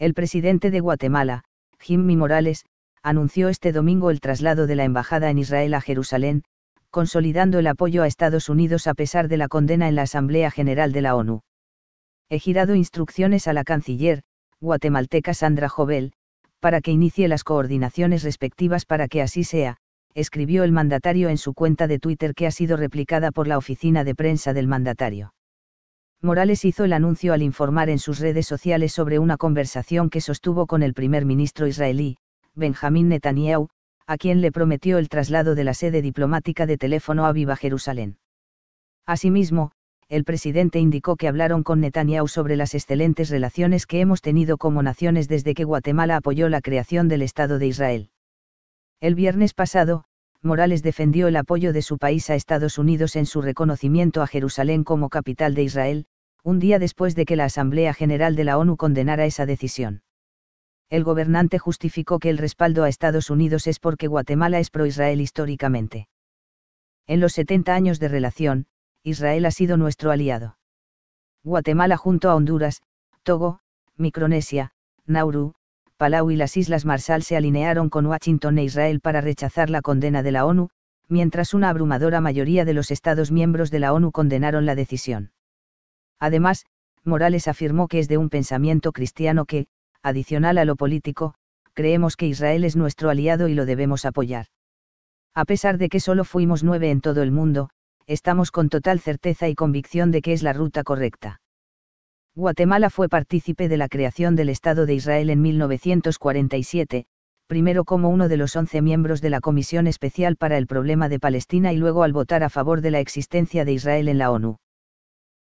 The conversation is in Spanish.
El presidente de Guatemala, Jimmy Morales, anunció este domingo el traslado de la embajada en Israel a Jerusalén, consolidando el apoyo a Estados Unidos a pesar de la condena en la Asamblea General de la ONU. He girado instrucciones a la canciller, guatemalteca Sandra Jovel, para que inicie las coordinaciones respectivas para que así sea, escribió el mandatario en su cuenta de Twitter que ha sido replicada por la oficina de prensa del mandatario. Morales hizo el anuncio al informar en sus redes sociales sobre una conversación que sostuvo con el primer ministro israelí, Benjamín Netanyahu, a quien le prometió el traslado de la sede diplomática de teléfono a Viva Jerusalén. Asimismo, el presidente indicó que hablaron con Netanyahu sobre las excelentes relaciones que hemos tenido como naciones desde que Guatemala apoyó la creación del Estado de Israel. El viernes pasado, Morales defendió el apoyo de su país a Estados Unidos en su reconocimiento a Jerusalén como capital de Israel, un día después de que la Asamblea General de la ONU condenara esa decisión. El gobernante justificó que el respaldo a Estados Unidos es porque Guatemala es pro-Israel históricamente. En los 70 años de relación, Israel ha sido nuestro aliado. Guatemala junto a Honduras, Togo, Micronesia, Nauru, Palau y las Islas Marshall se alinearon con Washington e Israel para rechazar la condena de la ONU, mientras una abrumadora mayoría de los Estados miembros de la ONU condenaron la decisión. Además, Morales afirmó que es de un pensamiento cristiano que, adicional a lo político, creemos que Israel es nuestro aliado y lo debemos apoyar. A pesar de que solo fuimos nueve en todo el mundo, estamos con total certeza y convicción de que es la ruta correcta. Guatemala fue partícipe de la creación del Estado de Israel en 1947, primero como uno de los 11 miembros de la Comisión Especial para el Problema de Palestina y luego al votar a favor de la existencia de Israel en la ONU.